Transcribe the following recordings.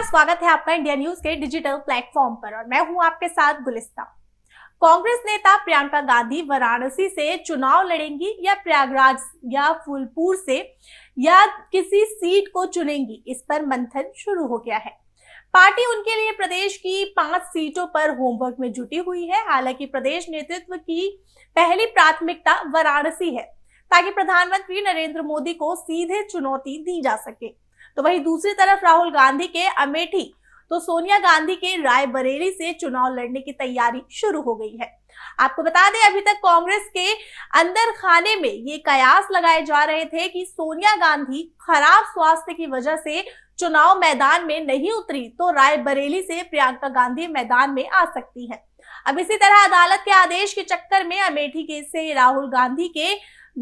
नमस्कार स्वागत है आपका इंडिया न्यूज के डिजिटल प्लेटफॉर्म पर और मैं हूं आपके साथ गुलिस्ता कांग्रेस नेता प्रियंका गांधी वाराणसी से चुनाव लड़ेंगी या प्रयागराज या फूलपुर से या किसी सीट को चुनेंगी इस पर मंथन शुरू हो गया है पार्टी उनके लिए प्रदेश की पांच सीटों पर होमवर्क में जुटी हुई है हालांकि प्रदेश नेतृत्व की पहली प्राथमिकता वाराणसी है ताकि प्रधानमंत्री नरेंद्र मोदी को सीधे चुनौती दी जा सके तो वहीं दूसरी तरफ राहुल गांधी के अमेठी तो सोनिया गांधी के रायबरेली से चुनाव लड़ने की तैयारी शुरू हो गई है आपको बता दें अभी तक कांग्रेस के अंदर खाने में ये कयास लगाए जा रहे थे कि सोनिया गांधी खराब स्वास्थ्य की वजह से चुनाव मैदान में नहीं उतरी तो रायबरेली से प्रियंका गांधी मैदान में आ सकती है अब इसी तरह अदालत के आदेश के चक्कर में अमेठी के से राहुल गांधी के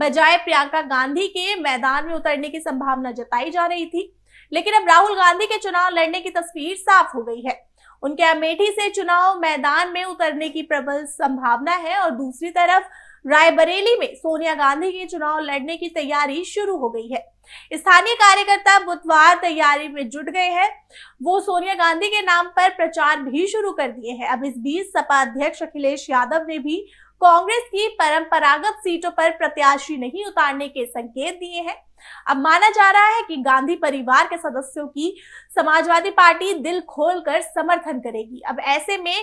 बजाय प्रियंका गांधी के मैदान में उतरने की संभावना जताई जा रही थी लेकिन अब राहुल गांधी के चुनाव लड़ने की तस्वीर साफ हो गई है उनके अमेठी से चुनाव मैदान में उतरने की प्रबल संभावना है और दूसरी तरफ रायबरेली में सोनिया गांधी के चुनाव लड़ने की तैयारी शुरू हो गई है स्थानीय कार्यकर्ता बुधवार तैयारी में जुट गए हैं वो सोनिया गांधी के नाम पर प्रचार भी शुरू कर दिए हैं अब इस बीच सपा अध्यक्ष अखिलेश यादव ने भी कांग्रेस की परंपरागत सीटों पर प्रत्याशी नहीं उतारने के संकेत दिए हैं अब माना जा रहा है कि गांधी परिवार के सदस्यों की समाजवादी पार्टी दिल खोलकर समर्थन करेगी अब ऐसे में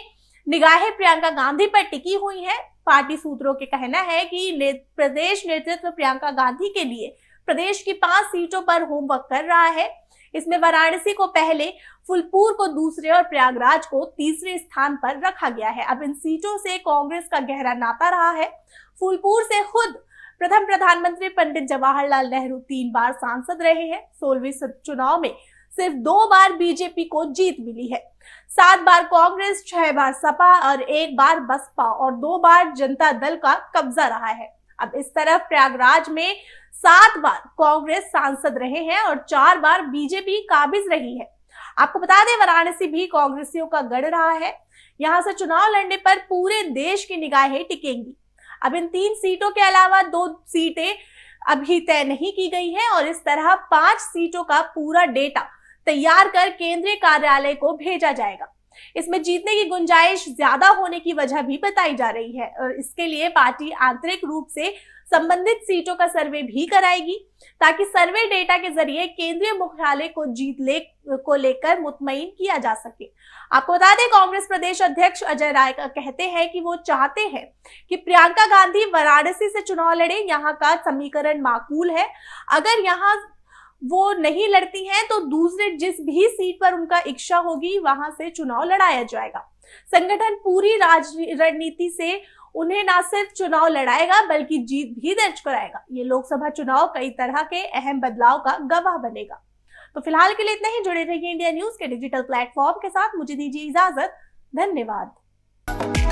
निगाहें प्रियंका गांधी पर टिकी हुई हैं पार्टी सूत्रों के कहना है कि प्रदेश नेतृत्व प्रियंका गांधी के लिए प्रदेश की पांच सीटों पर होमवर्क कर रहा है इसमें वाराणसी को पहले फुलपुर को दूसरे और प्रयागराज को तीसरे स्थान पर रखा गया है अब इन सीटों से कांग्रेस का गहरा नाता रहा है फुलपुर से खुद प्रथम प्रधानमंत्री पंडित जवाहरलाल नेहरू तीन बार सांसद रहे हैं सोलहवीं चुनाव में सिर्फ दो बार बीजेपी को जीत मिली है सात बार कांग्रेस छह बार सपा और एक बार बसपा और दो बार जनता दल का कब्जा रहा है अब इस तरफ प्रयागराज में सात बार कांग्रेस सांसद रहे हैं और चार बार बीजेपी काबिज रही है आपको बता दें वाराणसी भी कांग्रेसियों का गढ़ रहा है यहां से चुनाव लड़ने पर पूरे देश की निगाहें टिकेंगी अब इन तीन सीटों के अलावा दो सीटें अभी तय नहीं की गई है और इस तरह पांच सीटों का पूरा डेटा तैयार कर केंद्रीय कार्यालय को भेजा जाएगा इसमें जीतने की गुंजाइश ज्यादा होने की वजह भी बताई जा रही है और इसके लिए पार्टी आंतरिक रूप से संबंधित सीटों का सर्वे भी कराएगी ताकि सर्वे डेटा के जरिए केंद्रीय मुख्यालय को जीत ले को लेकर मुतमिन किया जा सके आपको बता दें कांग्रेस प्रदेश अध्यक्ष अजय राय का कहते हैं कि वो चाहते हैं कि प्रियंका गांधी वाराणसी से चुनाव लड़े यहाँ का समीकरण माकूल है अगर यहाँ वो नहीं लड़ती हैं तो दूसरे जिस भी सीट पर उनका इच्छा होगी वहां से चुनाव लड़ाया जाएगा संगठन पूरी राज रणनीति से उन्हें ना सिर्फ चुनाव लड़ाएगा बल्कि जीत भी दर्ज कराएगा ये लोकसभा चुनाव कई तरह के अहम बदलाव का गवाह बनेगा तो फिलहाल के लिए इतना ही जुड़े रहिए इंडिया न्यूज के डिजिटल प्लेटफॉर्म के साथ मुझे दीजिए इजाजत धन्यवाद